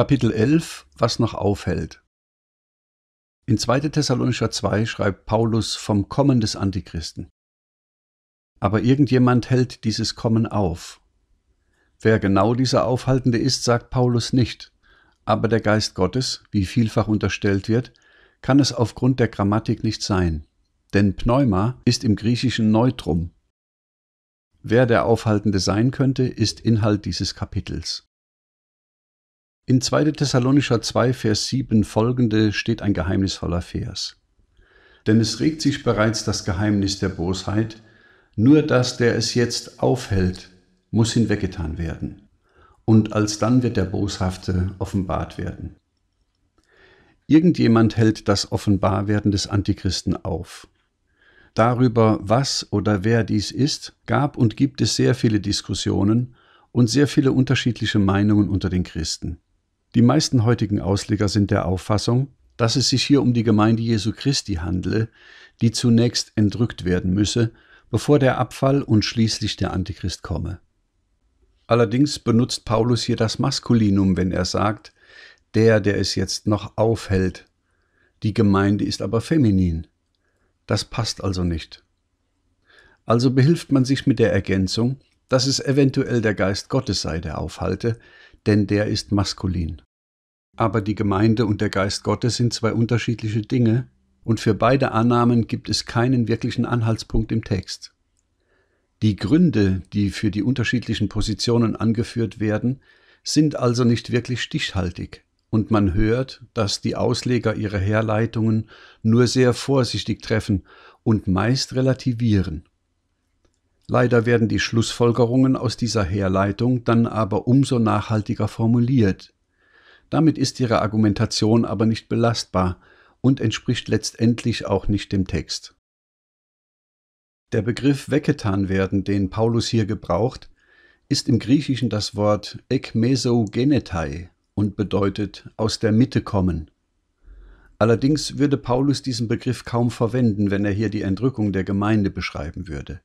Kapitel 11 Was noch aufhält In 2. Thessalonicher 2 schreibt Paulus vom Kommen des Antichristen. Aber irgendjemand hält dieses Kommen auf. Wer genau dieser Aufhaltende ist, sagt Paulus nicht, aber der Geist Gottes, wie vielfach unterstellt wird, kann es aufgrund der Grammatik nicht sein, denn Pneuma ist im Griechischen Neutrum. Wer der Aufhaltende sein könnte, ist Inhalt dieses Kapitels. In 2. Thessalonischer 2, Vers 7 folgende steht ein geheimnisvoller Vers. Denn es regt sich bereits das Geheimnis der Bosheit, nur das, der es jetzt aufhält, muss hinweggetan werden. Und alsdann wird der Boshafte offenbart werden. Irgendjemand hält das Offenbarwerden des Antichristen auf. Darüber, was oder wer dies ist, gab und gibt es sehr viele Diskussionen und sehr viele unterschiedliche Meinungen unter den Christen. Die meisten heutigen Ausleger sind der Auffassung, dass es sich hier um die Gemeinde Jesu Christi handle, die zunächst entrückt werden müsse, bevor der Abfall und schließlich der Antichrist komme. Allerdings benutzt Paulus hier das Maskulinum, wenn er sagt, der, der es jetzt noch aufhält. Die Gemeinde ist aber feminin. Das passt also nicht. Also behilft man sich mit der Ergänzung, dass es eventuell der Geist Gottes sei, der aufhalte, denn der ist maskulin. Aber die Gemeinde und der Geist Gottes sind zwei unterschiedliche Dinge, und für beide Annahmen gibt es keinen wirklichen Anhaltspunkt im Text. Die Gründe, die für die unterschiedlichen Positionen angeführt werden, sind also nicht wirklich stichhaltig, und man hört, dass die Ausleger ihre Herleitungen nur sehr vorsichtig treffen und meist relativieren. Leider werden die Schlussfolgerungen aus dieser Herleitung dann aber umso nachhaltiger formuliert. Damit ist ihre Argumentation aber nicht belastbar und entspricht letztendlich auch nicht dem Text. Der Begriff weggetan werden, den Paulus hier gebraucht, ist im Griechischen das Wort ekmesogenetai und bedeutet aus der Mitte kommen. Allerdings würde Paulus diesen Begriff kaum verwenden, wenn er hier die Entrückung der Gemeinde beschreiben würde.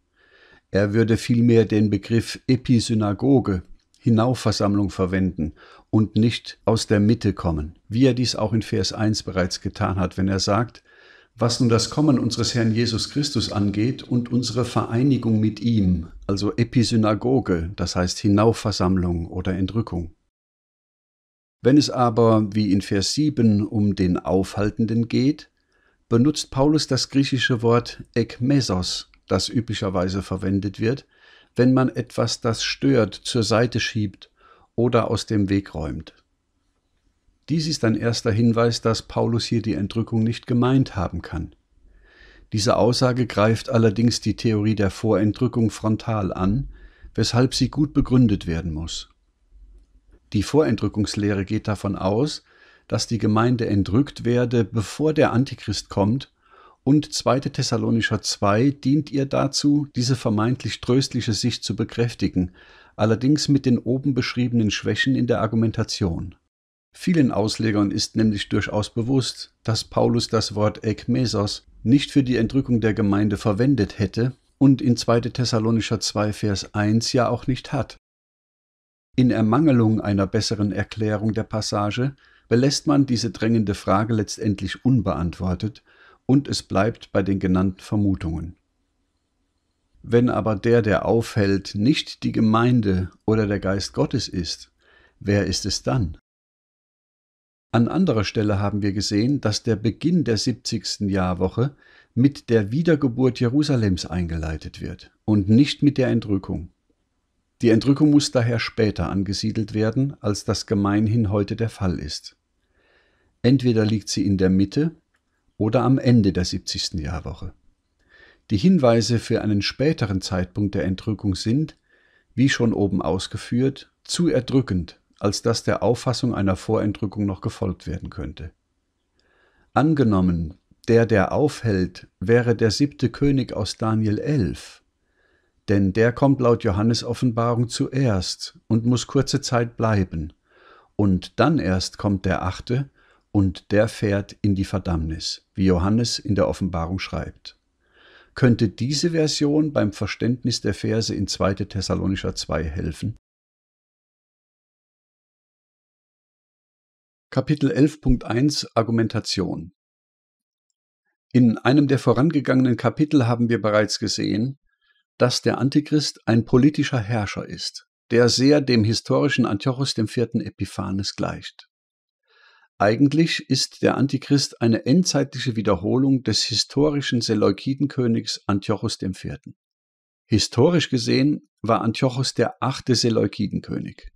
Er würde vielmehr den Begriff Episynagoge, Hinaufversammlung verwenden und nicht aus der Mitte kommen, wie er dies auch in Vers 1 bereits getan hat, wenn er sagt, was nun das Kommen unseres Herrn Jesus Christus angeht und unsere Vereinigung mit ihm, also Episynagoge, das heißt Hinaufversammlung oder Entrückung. Wenn es aber, wie in Vers 7, um den Aufhaltenden geht, benutzt Paulus das griechische Wort ekmesos, das üblicherweise verwendet wird, wenn man etwas, das stört, zur Seite schiebt oder aus dem Weg räumt. Dies ist ein erster Hinweis, dass Paulus hier die Entrückung nicht gemeint haben kann. Diese Aussage greift allerdings die Theorie der Vorentrückung frontal an, weshalb sie gut begründet werden muss. Die Vorentrückungslehre geht davon aus, dass die Gemeinde entrückt werde, bevor der Antichrist kommt und 2. Thessalonischer 2 dient ihr dazu, diese vermeintlich tröstliche Sicht zu bekräftigen, allerdings mit den oben beschriebenen Schwächen in der Argumentation. Vielen Auslegern ist nämlich durchaus bewusst, dass Paulus das Wort ekmesos nicht für die Entrückung der Gemeinde verwendet hätte und in 2. Thessalonischer 2 Vers 1 ja auch nicht hat. In Ermangelung einer besseren Erklärung der Passage belässt man diese drängende Frage letztendlich unbeantwortet und es bleibt bei den genannten Vermutungen. Wenn aber der, der aufhält, nicht die Gemeinde oder der Geist Gottes ist, wer ist es dann? An anderer Stelle haben wir gesehen, dass der Beginn der 70. Jahrwoche mit der Wiedergeburt Jerusalems eingeleitet wird und nicht mit der Entrückung. Die Entrückung muss daher später angesiedelt werden, als das gemeinhin heute der Fall ist. Entweder liegt sie in der Mitte oder am Ende der 70. Jahrwoche. Die Hinweise für einen späteren Zeitpunkt der Entrückung sind, wie schon oben ausgeführt, zu erdrückend, als dass der Auffassung einer Vorentrückung noch gefolgt werden könnte. Angenommen, der, der aufhält, wäre der siebte König aus Daniel 11, denn der kommt laut Johannes Offenbarung zuerst und muss kurze Zeit bleiben, und dann erst kommt der achte, und der fährt in die Verdammnis, wie Johannes in der Offenbarung schreibt. Könnte diese Version beim Verständnis der Verse in 2. Thessalonischer 2 helfen? Kapitel 11.1 Argumentation In einem der vorangegangenen Kapitel haben wir bereits gesehen, dass der Antichrist ein politischer Herrscher ist, der sehr dem historischen Antiochus IV. Epiphanes gleicht. Eigentlich ist der Antichrist eine endzeitliche Wiederholung des historischen Seleukidenkönigs Antiochus IV. Historisch gesehen war Antiochus der achte Seleukidenkönig.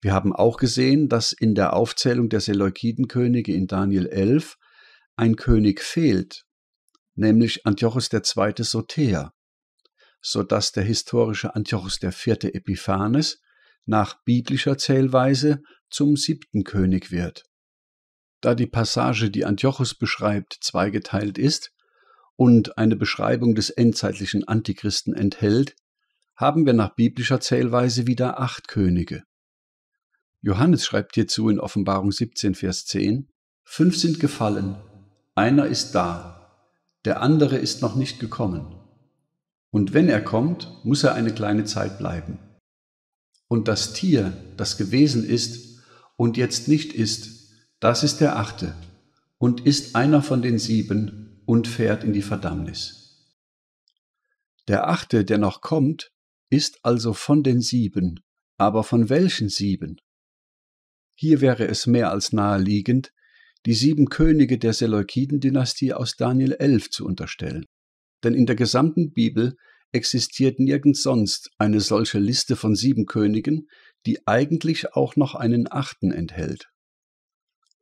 Wir haben auch gesehen, dass in der Aufzählung der Seleukidenkönige in Daniel 11 ein König fehlt, nämlich Antiochus II. so dass der historische Antiochus IV. Epiphanes nach biblischer Zählweise zum siebten König wird da die Passage, die Antiochus beschreibt, zweigeteilt ist und eine Beschreibung des endzeitlichen Antichristen enthält, haben wir nach biblischer Zählweise wieder acht Könige. Johannes schreibt hierzu in Offenbarung 17, Vers 10, Fünf sind gefallen, einer ist da, der andere ist noch nicht gekommen. Und wenn er kommt, muss er eine kleine Zeit bleiben. Und das Tier, das gewesen ist und jetzt nicht ist, das ist der achte und ist einer von den sieben und fährt in die Verdammnis. Der achte, der noch kommt, ist also von den sieben, aber von welchen sieben? Hier wäre es mehr als naheliegend, die sieben Könige der Seleukiden-Dynastie aus Daniel 11 zu unterstellen. Denn in der gesamten Bibel existiert nirgends sonst eine solche Liste von sieben Königen, die eigentlich auch noch einen achten enthält.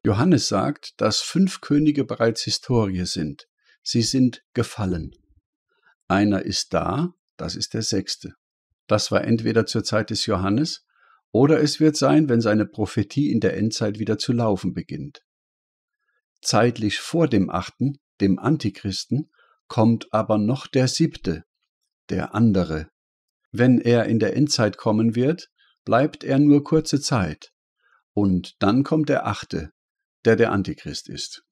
Johannes sagt, dass fünf Könige bereits Historie sind. Sie sind gefallen. Einer ist da, das ist der sechste. Das war entweder zur Zeit des Johannes oder es wird sein, wenn seine Prophetie in der Endzeit wieder zu laufen beginnt. Zeitlich vor dem achten, dem Antichristen, kommt aber noch der siebte, der andere. Wenn er in der Endzeit kommen wird, bleibt er nur kurze Zeit. Und dann kommt der achte, der der Antichrist ist.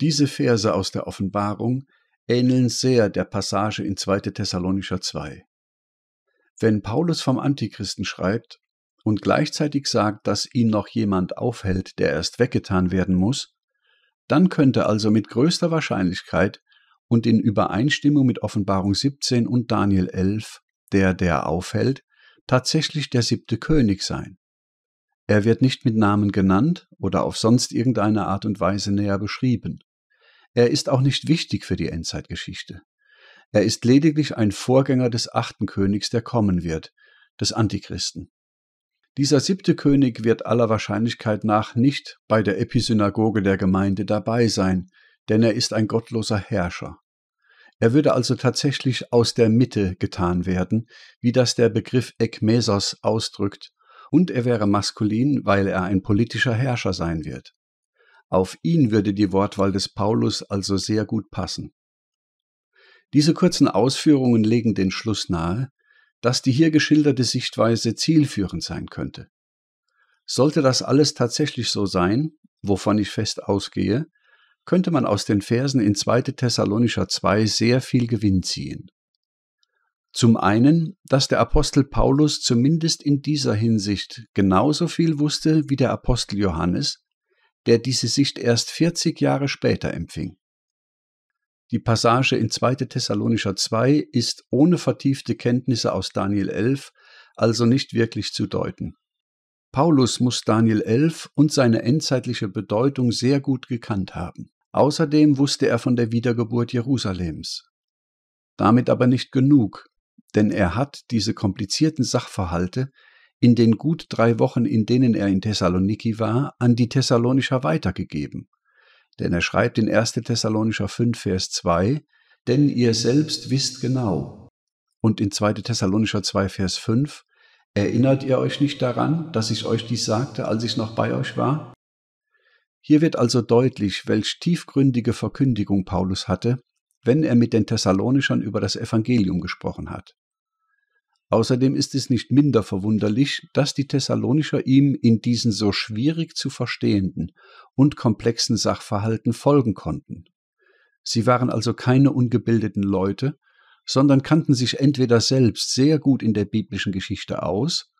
Diese Verse aus der Offenbarung ähneln sehr der Passage in 2. Thessalonischer 2. Wenn Paulus vom Antichristen schreibt und gleichzeitig sagt, dass ihn noch jemand aufhält, der erst weggetan werden muss, dann könnte also mit größter Wahrscheinlichkeit und in Übereinstimmung mit Offenbarung 17 und Daniel 11 der, der aufhält, tatsächlich der siebte König sein. Er wird nicht mit Namen genannt oder auf sonst irgendeine Art und Weise näher beschrieben. Er ist auch nicht wichtig für die Endzeitgeschichte. Er ist lediglich ein Vorgänger des achten Königs, der kommen wird, des Antichristen. Dieser siebte König wird aller Wahrscheinlichkeit nach nicht bei der Episynagoge der Gemeinde dabei sein, denn er ist ein gottloser Herrscher. Er würde also tatsächlich aus der Mitte getan werden, wie das der Begriff Ekmesos ausdrückt und er wäre maskulin, weil er ein politischer Herrscher sein wird. Auf ihn würde die Wortwahl des Paulus also sehr gut passen. Diese kurzen Ausführungen legen den Schluss nahe, dass die hier geschilderte Sichtweise zielführend sein könnte. Sollte das alles tatsächlich so sein, wovon ich fest ausgehe, könnte man aus den Versen in 2. Thessalonischer 2 sehr viel Gewinn ziehen. Zum einen, dass der Apostel Paulus zumindest in dieser Hinsicht genauso viel wusste wie der Apostel Johannes, der diese Sicht erst 40 Jahre später empfing. Die Passage in 2. Thessalonischer 2 ist ohne vertiefte Kenntnisse aus Daniel 11 also nicht wirklich zu deuten. Paulus muss Daniel 11 und seine endzeitliche Bedeutung sehr gut gekannt haben. Außerdem wusste er von der Wiedergeburt Jerusalems. Damit aber nicht genug, denn er hat diese komplizierten Sachverhalte in den gut drei Wochen, in denen er in Thessaloniki war, an die Thessalonischer weitergegeben. Denn er schreibt in 1. Thessalonischer 5, Vers 2, denn ihr selbst wisst genau. Und in 2. Thessalonischer 2, Vers 5, erinnert ihr euch nicht daran, dass ich euch dies sagte, als ich noch bei euch war? Hier wird also deutlich, welch tiefgründige Verkündigung Paulus hatte, wenn er mit den Thessalonischern über das Evangelium gesprochen hat. Außerdem ist es nicht minder verwunderlich, dass die Thessalonicher ihm in diesen so schwierig zu verstehenden und komplexen Sachverhalten folgen konnten. Sie waren also keine ungebildeten Leute, sondern kannten sich entweder selbst sehr gut in der biblischen Geschichte aus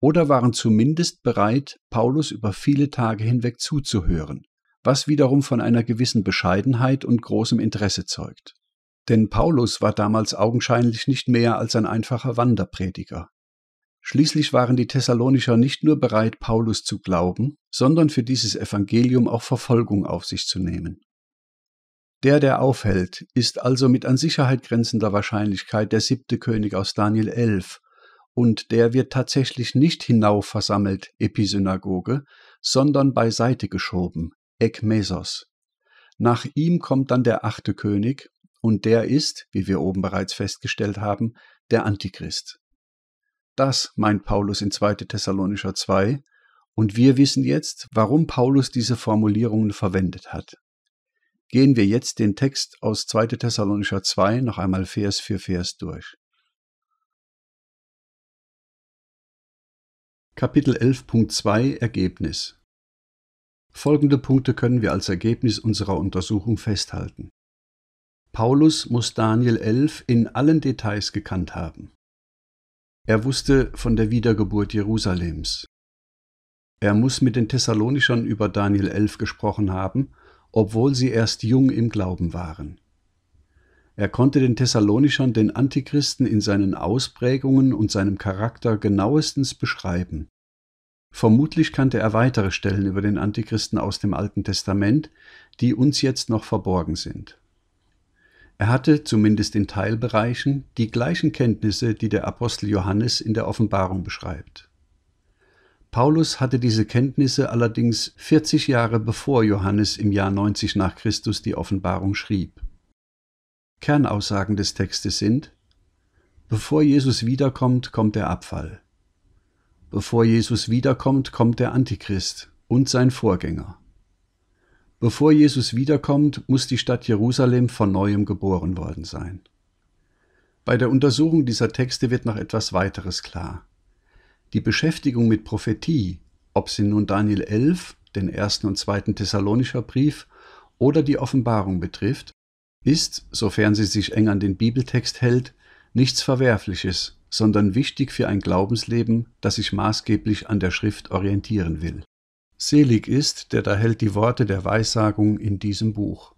oder waren zumindest bereit, Paulus über viele Tage hinweg zuzuhören, was wiederum von einer gewissen Bescheidenheit und großem Interesse zeugt. Denn Paulus war damals augenscheinlich nicht mehr als ein einfacher Wanderprediger. Schließlich waren die Thessalonicher nicht nur bereit, Paulus zu glauben, sondern für dieses Evangelium auch Verfolgung auf sich zu nehmen. Der, der aufhält, ist also mit an Sicherheit grenzender Wahrscheinlichkeit der siebte König aus Daniel 11, und der wird tatsächlich nicht hinauf versammelt, Episynagoge, sondern beiseite geschoben, Ekmesos. Nach ihm kommt dann der achte König, und der ist, wie wir oben bereits festgestellt haben, der Antichrist. Das meint Paulus in 2. Thessalonischer 2. Und wir wissen jetzt, warum Paulus diese Formulierungen verwendet hat. Gehen wir jetzt den Text aus 2. Thessalonischer 2 noch einmal Vers für Vers durch. Kapitel 11.2 Ergebnis Folgende Punkte können wir als Ergebnis unserer Untersuchung festhalten. Paulus muss Daniel 11 in allen Details gekannt haben. Er wusste von der Wiedergeburt Jerusalems. Er muss mit den Thessalonischern über Daniel 11 gesprochen haben, obwohl sie erst jung im Glauben waren. Er konnte den Thessalonischern den Antichristen in seinen Ausprägungen und seinem Charakter genauestens beschreiben. Vermutlich kannte er weitere Stellen über den Antichristen aus dem Alten Testament, die uns jetzt noch verborgen sind. Er hatte zumindest in Teilbereichen die gleichen Kenntnisse, die der Apostel Johannes in der Offenbarung beschreibt. Paulus hatte diese Kenntnisse allerdings 40 Jahre bevor Johannes im Jahr 90 nach Christus die Offenbarung schrieb. Kernaussagen des Textes sind, bevor Jesus wiederkommt, kommt der Abfall. Bevor Jesus wiederkommt, kommt der Antichrist und sein Vorgänger. Bevor Jesus wiederkommt, muss die Stadt Jerusalem von neuem geboren worden sein. Bei der Untersuchung dieser Texte wird noch etwas weiteres klar. Die Beschäftigung mit Prophetie, ob sie nun Daniel 11, den ersten und zweiten Thessalonischer Brief oder die Offenbarung betrifft, ist, sofern sie sich eng an den Bibeltext hält, nichts Verwerfliches, sondern wichtig für ein Glaubensleben, das sich maßgeblich an der Schrift orientieren will. Selig ist, der da hält die Worte der Weissagung in diesem Buch.